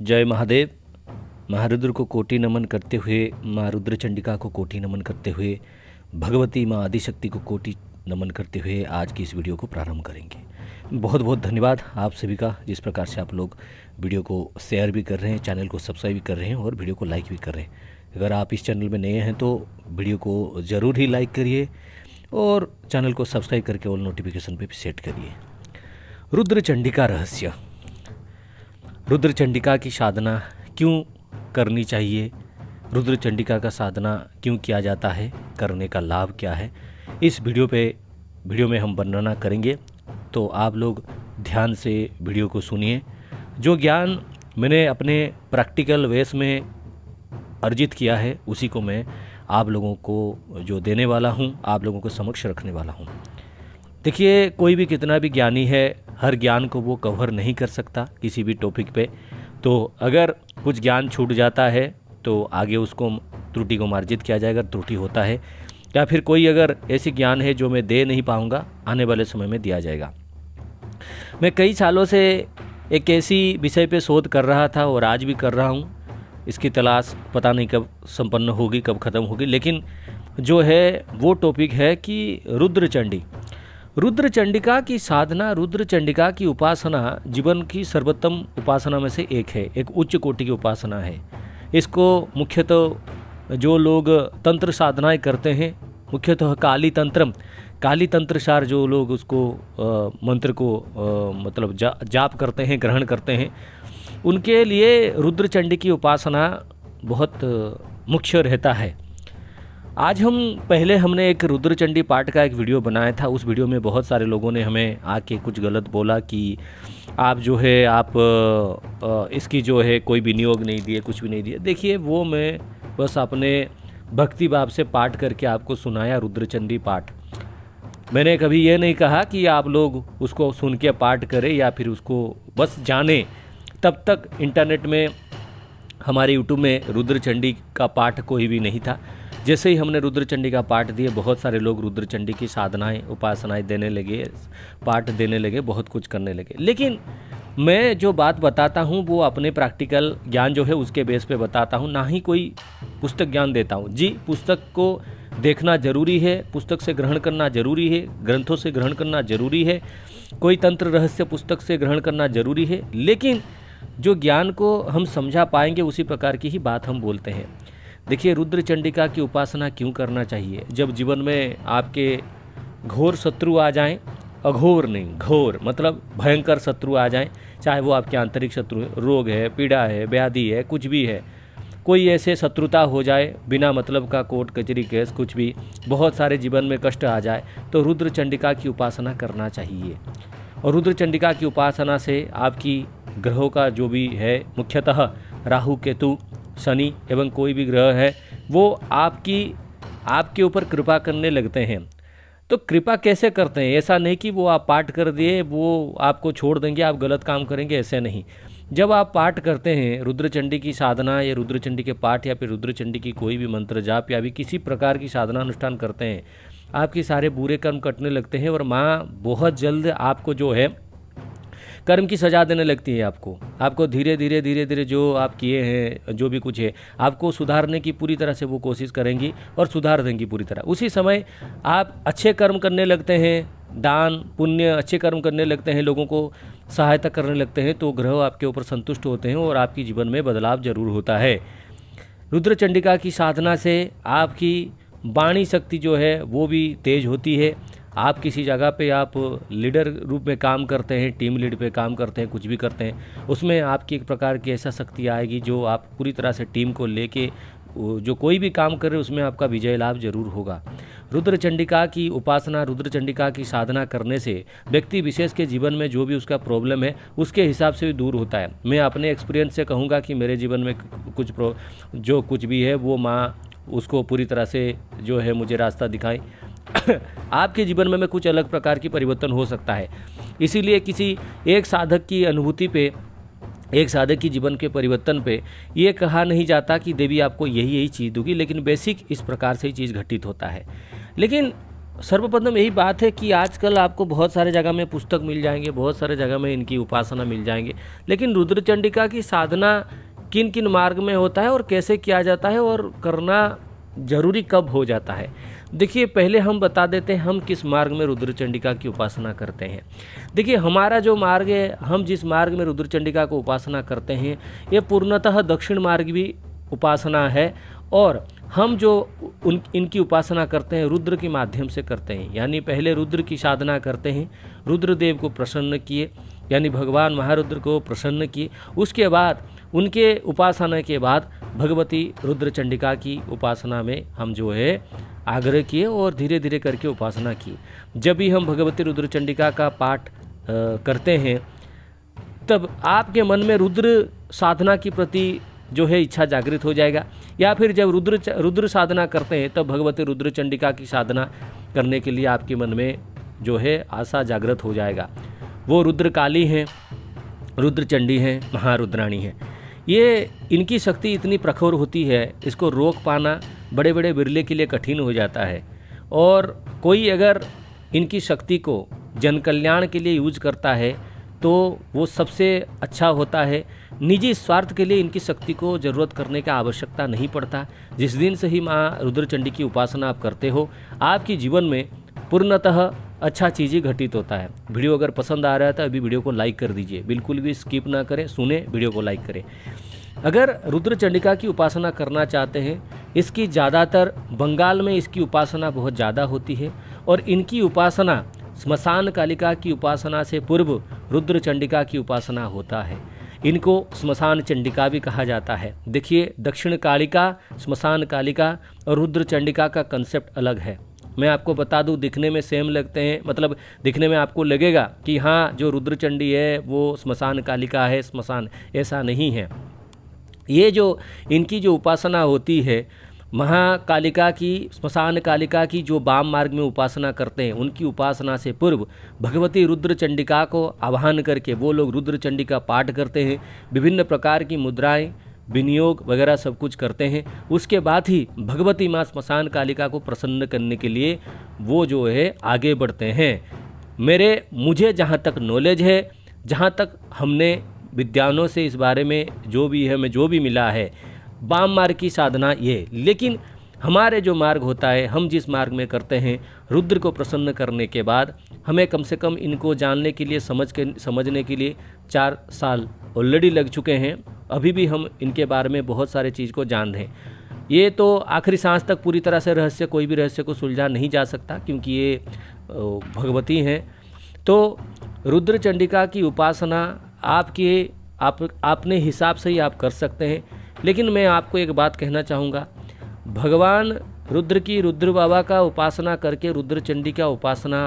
जय महादेव महारुद्र को कोटि नमन करते हुए माँ रुद्र चंडिका को कोटि नमन करते हुए भगवती माँ आदिशक्ति को कोटि नमन करते हुए आज की इस वीडियो को प्रारंभ करेंगे बहुत बहुत धन्यवाद आप सभी का जिस प्रकार से आप लोग वीडियो को शेयर भी कर रहे हैं चैनल को सब्सक्राइब भी कर रहे हैं और वीडियो को लाइक भी कर रहे हैं अगर आप इस चैनल में नए हैं तो वीडियो को ज़रूर ही लाइक करिए और चैनल को सब्सक्राइब करके ऑल नोटिफिकेशन पे भी सेट करिए रुद्र चंडिका रहस्य रुद्रचंडिका की साधना क्यों करनी चाहिए रुद्रचंडिका का साधना क्यों किया जाता है करने का लाभ क्या है इस वीडियो पे वीडियो में हम वर्णना करेंगे तो आप लोग ध्यान से वीडियो को सुनिए जो ज्ञान मैंने अपने प्रैक्टिकल वेस में अर्जित किया है उसी को मैं आप लोगों को जो देने वाला हूँ आप लोगों को समक्ष रखने वाला हूँ देखिए कोई भी कितना भी ज्ञानी है हर ज्ञान को वो कवर नहीं कर सकता किसी भी टॉपिक पे तो अगर कुछ ज्ञान छूट जाता है तो आगे उसको त्रुटि को मार्जित किया जाएगा त्रुटि होता है या फिर कोई अगर ऐसी ज्ञान है जो मैं दे नहीं पाऊँगा आने वाले समय में दिया जाएगा मैं कई सालों से एक ऐसी विषय पे शोध कर रहा था और आज भी कर रहा हूँ इसकी तलाश पता नहीं कब संपन्न होगी कब ख़त्म होगी लेकिन जो है वो टॉपिक है कि रुद्रचंडी रुद्र चंडिका की साधना रुद्र चंडिका की उपासना जीवन की सर्वोत्तम उपासना में से एक है एक उच्च कोटि की उपासना है इसको मुख्यतः तो जो लोग तंत्र साधनाएं करते हैं मुख्यतः तो काली तंत्रम काली तंत्र सार जो लोग उसको आ, मंत्र को आ, मतलब जा, जाप करते हैं ग्रहण करते हैं उनके लिए रुद्रचंडी की उपासना बहुत मुख्य रहता है आज हम पहले हमने एक रुद्रचंडी पाठ का एक वीडियो बनाया था उस वीडियो में बहुत सारे लोगों ने हमें आके कुछ गलत बोला कि आप जो है आप इसकी जो है कोई भी नियोग नहीं दिए कुछ भी नहीं दिए देखिए वो मैं बस अपने भक्ति भाव से पाठ करके आपको सुनाया रुद्रचंडी पाठ मैंने कभी ये नहीं कहा कि आप लोग उसको सुन के पाठ करें या फिर उसको बस जाने तब तक इंटरनेट में हमारे यूट्यूब में रुद्रचंडी का पाठ कोई भी नहीं था जैसे ही हमने रुद्रचंडी का पाठ दिए बहुत सारे लोग रुद्रचंडी की साधनाएं उपासनाएं देने लगे पाठ देने लगे बहुत कुछ करने लगे लेकिन मैं जो बात बताता हूँ वो अपने प्रैक्टिकल ज्ञान जो है उसके बेस पे बताता हूँ ना ही कोई पुस्तक ज्ञान देता हूँ जी पुस्तक को देखना जरूरी है पुस्तक से ग्रहण करना जरूरी है ग्रंथों से ग्रहण करना जरूरी है कोई तंत्र रहस्य पुस्तक से ग्रहण करना जरूरी है लेकिन जो ज्ञान को हम समझा पाएंगे उसी प्रकार की ही बात हम बोलते हैं देखिए रुद्र चंडिका की उपासना क्यों करना चाहिए जब जीवन में आपके घोर शत्रु आ जाएं अघोर नहीं घोर मतलब भयंकर शत्रु आ जाएं चाहे वो आपके आंतरिक शत्रु रोग है पीड़ा है व्याधि है कुछ भी है कोई ऐसे शत्रुता हो जाए बिना मतलब का कोर्ट कचरी केस कुछ भी बहुत सारे जीवन में कष्ट आ जाए तो रुद्र चंडिका की उपासना करना चाहिए और रुद्र चंडिका की उपासना से आपकी ग्रहों का जो भी है मुख्यतः राहु केतु शनि एवं कोई भी ग्रह है वो आपकी आपके ऊपर कृपा करने लगते हैं तो कृपा कैसे करते हैं ऐसा नहीं कि वो आप पाठ कर दिए वो आपको छोड़ देंगे आप गलत काम करेंगे ऐसे नहीं जब आप पाठ करते हैं रुद्रचंडी की साधना या रुद्रचंडी के पाठ या फिर रुद्रचंडी की कोई भी मंत्र जाप या भी किसी प्रकार की साधना अनुष्ठान करते हैं आपके सारे बुरे कर्म कटने लगते हैं और माँ बहुत जल्द आपको जो है कर्म की सज़ा देने लगती है आपको आपको धीरे धीरे धीरे धीरे जो आप किए हैं जो भी कुछ है आपको सुधारने की पूरी तरह से वो कोशिश करेंगी और सुधार देंगी पूरी तरह उसी समय आप अच्छे कर्म करने लगते हैं दान पुण्य अच्छे कर्म करने लगते हैं लोगों को सहायता करने लगते हैं तो ग्रह आपके ऊपर संतुष्ट होते हैं और आपकी जीवन में बदलाव जरूर होता है रुद्र चंडिका की साधना से आपकी वाणी शक्ति जो है वो भी तेज होती है आप किसी जगह पे आप लीडर रूप में काम करते हैं टीम लीड पे काम करते हैं कुछ भी करते हैं उसमें आपकी एक प्रकार की ऐसा शक्ति आएगी जो आप पूरी तरह से टीम को लेके जो कोई भी काम करे उसमें आपका विजय लाभ जरूर होगा रुद्र चंडिका की उपासना रुद्र चंडिका की साधना करने से व्यक्ति विशेष के जीवन में जो भी उसका प्रॉब्लम है उसके हिसाब से भी दूर होता है मैं अपने एक्सपीरियंस से कहूँगा कि मेरे जीवन में कुछ जो कुछ भी है वो माँ उसको पूरी तरह से जो है मुझे रास्ता दिखाई आपके जीवन में, में कुछ अलग प्रकार की परिवर्तन हो सकता है इसीलिए किसी एक साधक की अनुभूति पे एक साधक की जीवन के परिवर्तन पे ये कहा नहीं जाता कि देवी आपको यही यही चीज़ दूंगी लेकिन बेसिक इस प्रकार से ही चीज़ घटित होता है लेकिन सर्वप्रथम यही बात है कि आजकल आपको बहुत सारे जगह में पुस्तक मिल जाएंगे बहुत सारे जगह में इनकी उपासना मिल जाएंगे लेकिन रुद्रचंडिका की साधना किन किन मार्ग में होता है और कैसे किया जाता है और करना जरूरी कब हो जाता है देखिए पहले हम बता देते हैं हम किस मार्ग में रुद्रचंडिका की उपासना करते हैं देखिए हमारा जो मार्ग है हम जिस मार्ग में रुद्रचंडिका को उपासना करते हैं ये पूर्णतः दक्षिण मार्ग भी उपासना है और हम जो उन इनकी उपासना करते हैं रुद्र के माध्यम से करते हैं यानी पहले रुद्र की साधना करते हैं रुद्रदेव को प्रसन्न किए यानी भगवान महारुद्र को प्रसन्न किए उसके बाद उनके उपासना के बाद भगवती रुद्रचंडिका की उपासना में हम जो है आग्रह किए और धीरे धीरे करके उपासना की जब भी हम भगवती रुद्रचंडिका का पाठ करते हैं तब आपके मन में रुद्र साधना के प्रति जो है इच्छा जागृत हो जाएगा या फिर जब रुद्र रुद्र साधना करते हैं तब भगवती रुद्रचंडिका की साधना करने के लिए आपके मन में जो है आशा जागृत हो जाएगा वो रुद्रकाली हैं रुद्रचंडी हैं महारुद्राणी हैं ये इनकी शक्ति इतनी प्रखर होती है इसको रोक पाना बड़े बड़े बिरले के लिए कठिन हो जाता है और कोई अगर इनकी शक्ति को जनकल्याण के लिए यूज करता है तो वो सबसे अच्छा होता है निजी स्वार्थ के लिए इनकी शक्ति को जरूरत करने का आवश्यकता नहीं पड़ता जिस दिन से ही माँ रुद्रचंडी की उपासना आप करते हो आपकी जीवन में पूर्णतः अच्छा चीज़ ही घटित होता है वीडियो अगर पसंद आ रहा है तो अभी वीडियो को लाइक कर दीजिए बिल्कुल भी स्किप ना करें सुने वीडियो को लाइक करें अगर रुद्र चंडिका की उपासना करना चाहते हैं इसकी ज़्यादातर बंगाल में इसकी उपासना बहुत ज़्यादा होती है और इनकी उपासना स्मशान कालिका की उपासना से पूर्व रुद्र चंडिका की उपासना होता है इनको स्मशान चंडिका भी कहा जाता है देखिए दक्षिण कालिका स्मशान कालिका और रुद्रचंडिका का कंसेप्ट अलग है मैं आपको बता दूँ दिखने में सेम लगते हैं मतलब दिखने में आपको लगेगा कि हाँ जो रुद्रचंडी है वो स्मशान कालिका है स्मशान ऐसा नहीं है ये जो इनकी जो उपासना होती है महाकालिका की स्मशान कालिका की जो वाम मार्ग में उपासना करते हैं उनकी उपासना से पूर्व भगवती रुद्र चंडिका को आह्वान करके वो लोग रुद्रचंडिका पाठ करते हैं विभिन्न प्रकार की मुद्राएं विनियोग वगैरह सब कुछ करते हैं उसके बाद ही भगवती माँ स्मशान कालिका को प्रसन्न करने के लिए वो जो है आगे बढ़ते हैं मेरे मुझे जहाँ तक नॉलेज है जहाँ तक हमने विद्वानों से इस बारे में जो भी है हमें जो भी मिला है बाम मार्ग की साधना ये लेकिन हमारे जो मार्ग होता है हम जिस मार्ग में करते हैं रुद्र को प्रसन्न करने के बाद हमें कम से कम इनको जानने के लिए समझ के समझने के लिए चार साल ऑलरेडी लग चुके हैं अभी भी हम इनके बारे में बहुत सारे चीज़ को जान रहे हैं ये तो आखिरी सांस तक पूरी तरह से रहस्य कोई भी रहस्य को सुलझा नहीं जा सकता क्योंकि ये भगवती हैं तो रुद्र चंडिका की उपासना आपके आप अपने हिसाब से ही आप कर सकते हैं लेकिन मैं आपको एक बात कहना चाहूँगा भगवान रुद्र की रुद्र बाबा का उपासना करके रुद्र चंडी का उपासना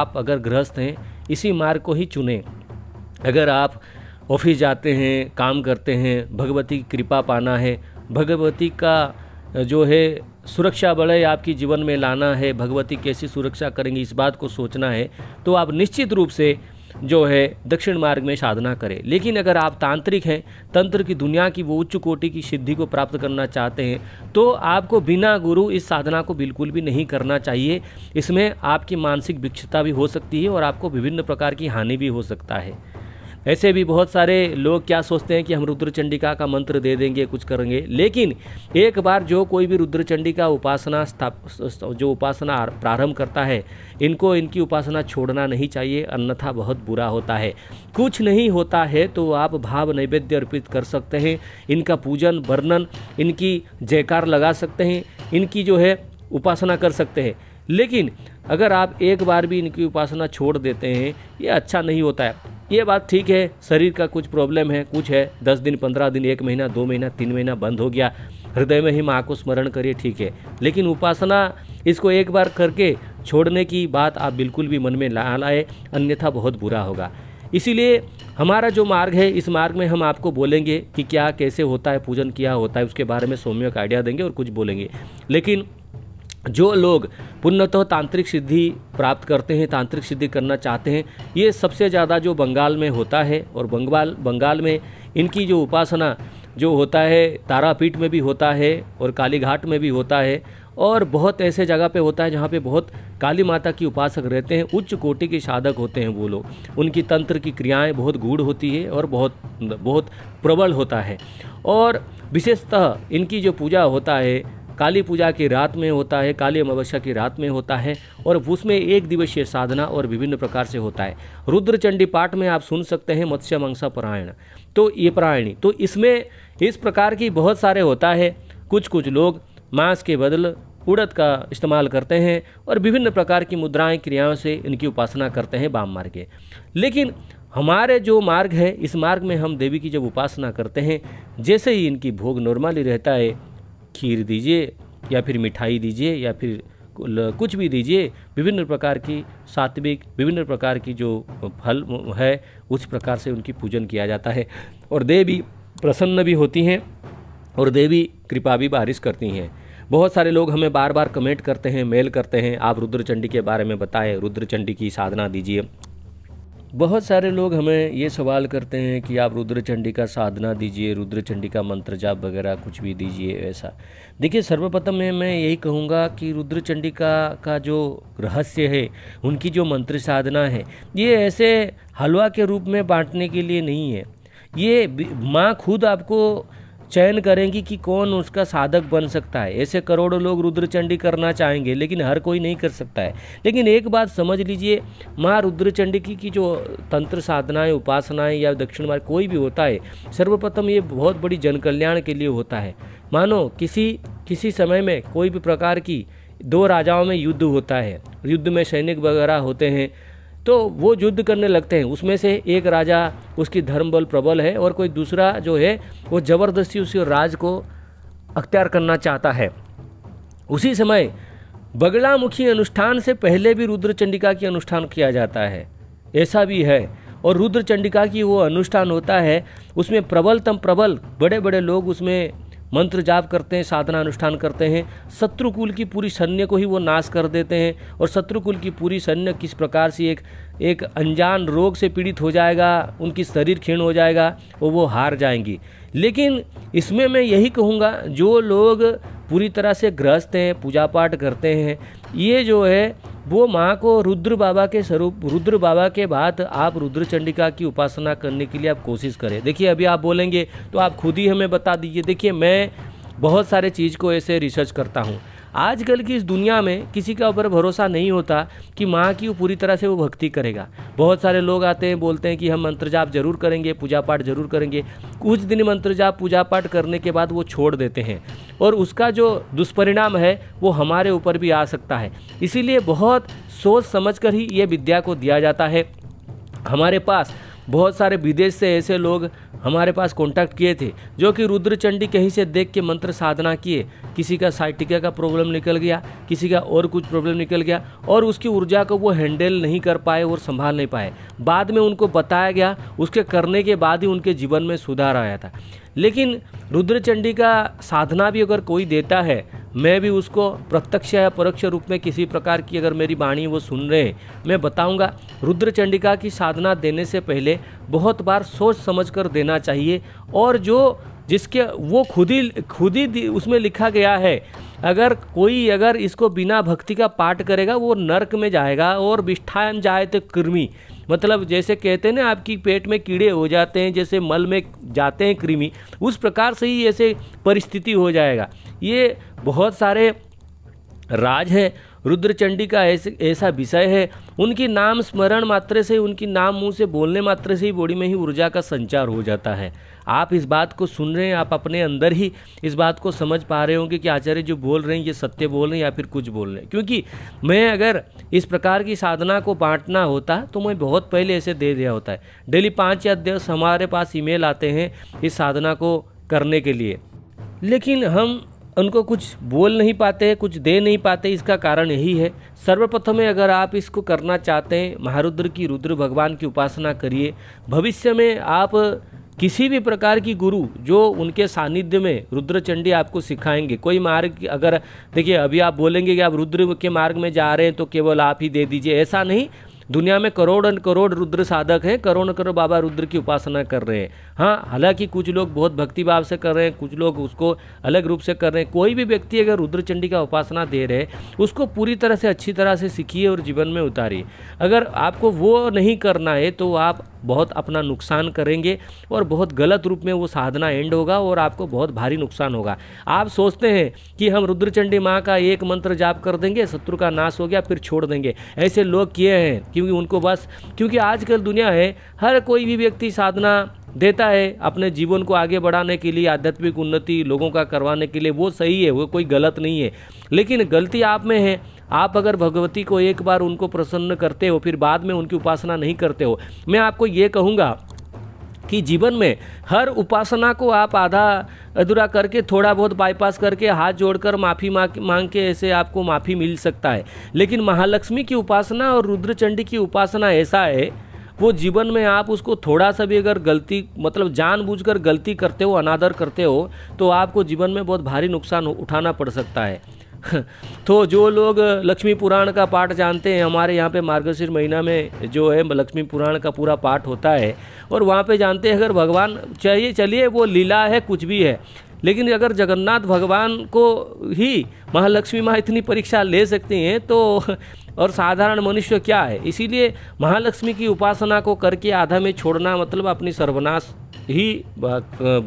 आप अगर गृहस्थ हैं इसी मार्ग को ही चुने अगर आप ऑफिस जाते हैं काम करते हैं भगवती की कृपा पाना है भगवती का जो है सुरक्षा बड़े आपकी जीवन में लाना है भगवती कैसी सुरक्षा करेंगी इस बात को सोचना है तो आप निश्चित रूप से जो है दक्षिण मार्ग में साधना करें लेकिन अगर आप तांत्रिक हैं तंत्र की दुनिया की वो उच्च कोटि की सिद्धि को प्राप्त करना चाहते हैं तो आपको बिना गुरु इस साधना को बिल्कुल भी नहीं करना चाहिए इसमें आपकी मानसिक विक्षता भी हो सकती है और आपको विभिन्न प्रकार की हानि भी हो सकता है ऐसे भी बहुत सारे लोग क्या सोचते हैं कि हम रुद्रचंडिका का मंत्र दे देंगे कुछ करेंगे लेकिन एक बार जो कोई भी रुद्रचंडिका उपासना स्थाप जो उपासना प्रारंभ करता है इनको इनकी उपासना छोड़ना नहीं चाहिए अन्यथा बहुत बुरा होता है कुछ नहीं होता है तो आप भाव नैवेद्य अर्पित कर सकते हैं इनका पूजन वर्णन इनकी जयकार लगा सकते हैं इनकी जो है उपासना कर सकते हैं लेकिन अगर आप एक बार भी इनकी उपासना छोड़ देते हैं ये अच्छा नहीं होता है ये बात ठीक है शरीर का कुछ प्रॉब्लम है कुछ है दस दिन पंद्रह दिन एक महीना दो महीना तीन महीना बंद हो गया हृदय में ही माँ को स्मरण करिए ठीक है लेकिन उपासना इसको एक बार करके छोड़ने की बात आप बिल्कुल भी मन में ला लाए अन्यथा बहुत बुरा होगा इसीलिए हमारा जो मार्ग है इस मार्ग में हम आपको बोलेंगे कि क्या कैसे होता है पूजन किया होता है उसके बारे में सौम्य का आइडिया देंगे और कुछ बोलेंगे लेकिन जो लोग पूर्णतः तांत्रिक सिद्धि प्राप्त करते हैं तांत्रिक सिद्धि करना चाहते हैं ये सबसे ज़्यादा जो बंगाल में होता है और बंगाल बंगाल में इनकी जो उपासना जो होता है तारापीठ में भी होता है और कालीघाट में भी होता है और बहुत ऐसे जगह पे होता है जहाँ पे बहुत काली माता की उपासक रहते हैं उच्च कोटि के साधक होते हैं वो लोग उनकी तंत्र की क्रियाएं बहुत गूढ़ होती है और बहुत बहुत प्रबल होता है और विशेषतः इनकी जो पूजा होता है काली पूजा की रात में होता है काली अमावस्या की रात में होता है और उसमें एक दिवसीय साधना और विभिन्न प्रकार से होता है रुद्रचंडी पाठ में आप सुन सकते हैं मत्स्य मंसा पारायण तो ये पारायणी तो इसमें इस प्रकार की बहुत सारे होता है कुछ कुछ लोग मांस के बदल उड़द का इस्तेमाल करते हैं और विभिन्न प्रकार की मुद्राएं क्रियाओं से इनकी उपासना करते हैं बाम मार्ग लेकिन हमारे जो मार्ग है इस मार्ग में हम देवी की जब उपासना करते हैं जैसे ही इनकी भोग नॉर्मली रहता है खीर दीजिए या फिर मिठाई दीजिए या फिर कुछ भी दीजिए विभिन्न प्रकार की सात्विक विभिन्न प्रकार की जो फल है उस प्रकार से उनकी पूजन किया जाता है और देवी प्रसन्न भी होती हैं और देवी कृपा भी बारिश करती हैं बहुत सारे लोग हमें बार बार कमेंट करते हैं मेल करते हैं आप रुद्रचंडी के बारे में बताएं रुद्रचंडी की साधना दीजिए बहुत सारे लोग हमें ये सवाल करते हैं कि आप रुद्र चंडिका साधना दीजिए रुद्र चंडिका मंत्र जाप वगैरह कुछ भी दीजिए ऐसा देखिए सर्वप्रथम में मैं यही कहूँगा कि रुद्र चंडिका का जो रहस्य है उनकी जो मंत्र साधना है ये ऐसे हलवा के रूप में बांटने के लिए नहीं है ये माँ खुद आपको चयन करेंगी कि कौन उसका साधक बन सकता है ऐसे करोड़ों लोग रुद्रचंडी करना चाहेंगे लेकिन हर कोई नहीं कर सकता है लेकिन एक बात समझ लीजिए माँ रुद्रचंडी की, की जो तंत्र साधनाएं उपासनाएं या दक्षिण मार्ग कोई भी होता है सर्वप्रथम ये बहुत बड़ी जनकल्याण के लिए होता है मानो किसी किसी समय में कोई भी प्रकार की दो राजाओं में युद्ध होता है युद्ध में सैनिक वगैरह होते हैं तो वो युद्ध करने लगते हैं उसमें से एक राजा उसकी धर्म बल प्रबल है और कोई दूसरा जो है वो ज़बरदस्ती उसी राज को अख्तियार करना चाहता है उसी समय बगलामुखी अनुष्ठान से पहले भी रुद्रचंडिका की अनुष्ठान किया जाता है ऐसा भी है और रुद्रचंडिका की वो अनुष्ठान होता है उसमें प्रबलतम प्रबल बड़े बड़े लोग उसमें मंत्र जाप करते हैं साधना अनुष्ठान करते हैं शत्रुकुल की पूरी सैन्य को ही वो नाश कर देते हैं और शत्रुकुल की पूरी सैन्य किस प्रकार से एक एक अनजान रोग से पीड़ित हो जाएगा उनकी शरीर क्षीण हो जाएगा और वो हार जाएंगी लेकिन इसमें मैं यही कहूँगा जो लोग पूरी तरह से ग्रस्त हैं पूजा पाठ करते हैं ये जो है वो माँ को रुद्र बाबा के स्वरूप रुद्र बाबा के बाद आप रुद्र चंडिका की उपासना करने के लिए आप कोशिश करें देखिए अभी आप बोलेंगे तो आप खुद ही हमें बता दीजिए देखिए मैं बहुत सारे चीज़ को ऐसे रिसर्च करता हूँ आजकल की इस दुनिया में किसी के ऊपर भरोसा नहीं होता कि माँ की वो पूरी तरह से वो भक्ति करेगा बहुत सारे लोग आते हैं बोलते हैं कि हम मंत्र जाप जरूर करेंगे पूजा पाठ जरूर करेंगे कुछ दिन मंत्र जाप पूजा पाठ करने के बाद वो छोड़ देते हैं और उसका जो दुष्परिणाम है वो हमारे ऊपर भी आ सकता है इसीलिए बहुत सोच समझ कर ही ये विद्या को दिया जाता है हमारे पास बहुत सारे विदेश से ऐसे लोग हमारे पास कांटेक्ट किए थे जो कि रुद्रचंडी कहीं से देख के मंत्र साधना किए किसी का साइटिका का प्रॉब्लम निकल गया किसी का और कुछ प्रॉब्लम निकल गया और उसकी ऊर्जा को वो हैंडल नहीं कर पाए और संभाल नहीं पाए बाद में उनको बताया गया उसके करने के बाद ही उनके जीवन में सुधार आया था लेकिन रुद्रचंडी का साधना भी अगर कोई देता है मैं भी उसको प्रत्यक्ष या परोक्ष रूप में किसी प्रकार की अगर मेरी वाणी वो सुन रहे हैं मैं बताऊंगा रुद्रचंडिका की साधना देने से पहले बहुत बार सोच समझ कर देना चाहिए और जो जिसके वो खुद ही खुद ही उसमें लिखा गया है अगर कोई अगर इसको बिना भक्ति का पाठ करेगा वो नरक में जाएगा और विष्ठायन जाए तो कृमि मतलब जैसे कहते हैं ना आपकी पेट में कीड़े हो जाते हैं जैसे मल में जाते हैं कृमि उस प्रकार से ही ऐसे परिस्थिति हो जाएगा ये बहुत सारे राज हैं रुद्रचंडी का ऐसा विषय है उनकी नाम स्मरण मात्र से उनकी नाम मुंह से बोलने मात्र से ही बॉडी में ही ऊर्जा का संचार हो जाता है आप इस बात को सुन रहे हैं आप अपने अंदर ही इस बात को समझ पा रहे होंगे कि आचार्य जो बोल रहे हैं ये सत्य बोल रहे हैं या फिर कुछ बोल रहे हैं क्योंकि मैं अगर इस प्रकार की साधना को बांटना होता तो मैं बहुत पहले ऐसे दे दिया होता है डेली पाँच या दस हमारे पास ईमेल आते हैं इस साधना को करने के लिए लेकिन हम उनको कुछ बोल नहीं पाते कुछ दे नहीं पाते इसका कारण यही है सर्वप्रथम अगर आप इसको करना चाहते हैं महारुद्र की रुद्र भगवान की उपासना करिए भविष्य में आप किसी भी प्रकार की गुरु जो उनके सानिध्य में रुद्रचंडी आपको सिखाएंगे कोई मार्ग अगर देखिए अभी आप बोलेंगे कि आप रुद्र के मार्ग में जा रहे हैं तो केवल आप ही दे दीजिए ऐसा नहीं दुनिया में करोड़ करोड़ रुद्र साधक हैं करोड़ करोड़ बाबा रुद्र की उपासना कर रहे हैं हाँ हालांकि कुछ लोग बहुत भक्तिभाव से कर रहे हैं कुछ लोग उसको अलग रूप से कर रहे हैं कोई भी व्यक्ति अगर रुद्रचंडी का उपासना दे रहे उसको पूरी तरह से अच्छी तरह से सीखिए और जीवन में उतारिए अगर आपको वो नहीं करना है तो आप बहुत अपना नुकसान करेंगे और बहुत गलत रूप में वो साधना एंड होगा और आपको बहुत भारी नुकसान होगा आप सोचते हैं कि हम रुद्रचंडी माँ का एक मंत्र जाप कर देंगे शत्रु का नाश हो गया फिर छोड़ देंगे ऐसे लोग किए हैं क्योंकि उनको बस क्योंकि आजकल दुनिया है हर कोई भी व्यक्ति साधना देता है अपने जीवन को आगे बढ़ाने के लिए आध्यात्मिक उन्नति लोगों का करवाने के लिए वो सही है वो कोई गलत नहीं है लेकिन गलती आप में है आप अगर भगवती को एक बार उनको प्रसन्न करते हो फिर बाद में उनकी उपासना नहीं करते हो मैं आपको ये कहूँगा कि जीवन में हर उपासना को आप आधा अधूरा करके थोड़ा बहुत बाईपास करके हाथ जोड़कर माफ़ी मांग के ऐसे आपको माफ़ी मिल सकता है लेकिन महालक्ष्मी की उपासना और रुद्रचंडी की उपासना ऐसा है वो जीवन में आप उसको थोड़ा सा भी अगर गलती मतलब जानबूझकर गलती करते हो अनादर करते हो तो आपको जीवन में बहुत भारी नुकसान उठाना पड़ सकता है तो जो लोग लक्ष्मी पुराण का पाठ जानते हैं हमारे यहाँ पे मार्गशीर महीना में जो है लक्ष्मी पुराण का पूरा पाठ होता है और वहाँ पे जानते हैं अगर भगवान चाहिए चलिए वो लीला है कुछ भी है लेकिन अगर जगन्नाथ भगवान को ही महालक्ष्मी माँ इतनी परीक्षा ले सकती हैं तो और साधारण मनुष्य क्या है इसीलिए महालक्ष्मी की उपासना को करके आधा में छोड़ना मतलब अपनी सर्वनाश ही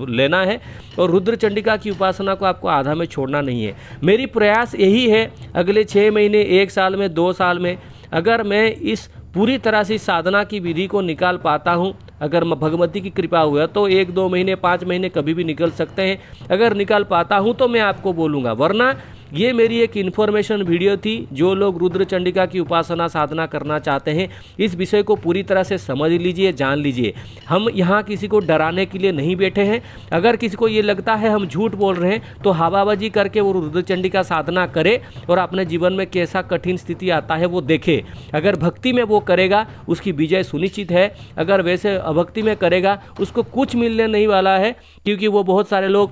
लेना है और रुद्र चंडिका की उपासना को आपको आधा में छोड़ना नहीं है मेरी प्रयास यही है अगले छः महीने एक साल में दो साल में अगर मैं इस पूरी तरह से साधना की विधि को निकाल पाता हूँ अगर भगवती की कृपा हुआ तो एक दो महीने पाँच महीने कभी भी निकल सकते हैं अगर निकाल पाता हूँ तो मैं आपको बोलूँगा वरना ये मेरी एक इन्फॉर्मेशन वीडियो थी जो लोग रुद्र चंडिका की उपासना साधना करना चाहते हैं इस विषय को पूरी तरह से समझ लीजिए जान लीजिए हम यहाँ किसी को डराने के लिए नहीं बैठे हैं अगर किसी को ये लगता है हम झूठ बोल रहे हैं तो हवाबाजी करके वो रुद्र चंडिका साधना करे और अपने जीवन में कैसा कठिन स्थिति आता है वो देखे अगर भक्ति में वो करेगा उसकी विजय सुनिश्चित है अगर वैसे अभक्ति में करेगा उसको कुछ मिलने नहीं वाला है क्योंकि वो बहुत सारे लोग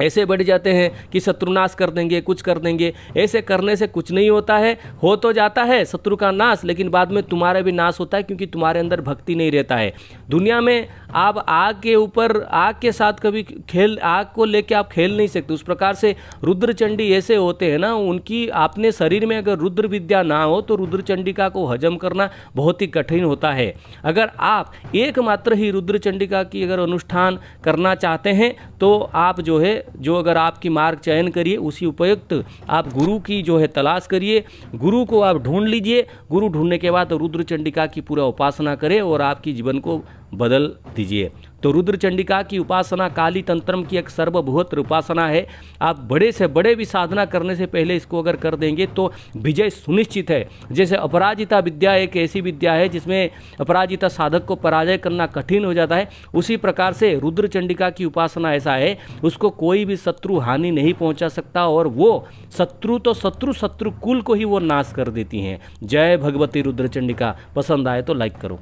ऐसे बढ़ जाते हैं कि शत्रुनाश कर देंगे कुछ कर देंगे ऐसे करने से कुछ नहीं होता है हो तो जाता है शत्रु का नाश लेकिन बाद में तुम्हारा भी नाश होता है क्योंकि तुम्हारे अंदर भक्ति नहीं रहता है दुनिया में आप आग के ऊपर आग के साथ कभी खेल आग को लेके आप खेल नहीं सकते उस प्रकार से रुद्रचंडी ऐसे होते हैं ना उनकी आपने शरीर में अगर रुद्र विद्या ना हो तो रुद्रचंडिका को हजम करना बहुत ही कठिन होता है अगर आप एकमात्र ही रुद्रचंडिका की अगर अनुष्ठान करना चाहते हैं तो आप जो है जो अगर आपकी मार्ग चयन करिए उसी उपयुक्त आप गुरु की जो है तलाश करिए गुरु को आप ढूंढ लीजिए गुरु ढूंढने के बाद रुद्र चंडिका की पूरा उपासना करें और आपकी जीवन को बदल दीजिए तो रुद्र चंडिका की उपासना काली तंत्रम की एक सर्वभूत उपासना है आप बड़े से बड़े भी साधना करने से पहले इसको अगर कर देंगे तो विजय सुनिश्चित है जैसे अपराजिता विद्या एक ऐसी विद्या है जिसमें अपराजिता साधक को पराजय करना कठिन हो जाता है उसी प्रकार से रुद्र चंडिका की उपासना ऐसा है उसको कोई भी शत्रु हानि नहीं पहुँचा सकता और वो शत्रु तो शत्रु शत्रु कुल को ही वो नाश कर देती हैं जय भगवती रुद्रचंडिका पसंद आए तो लाइक करो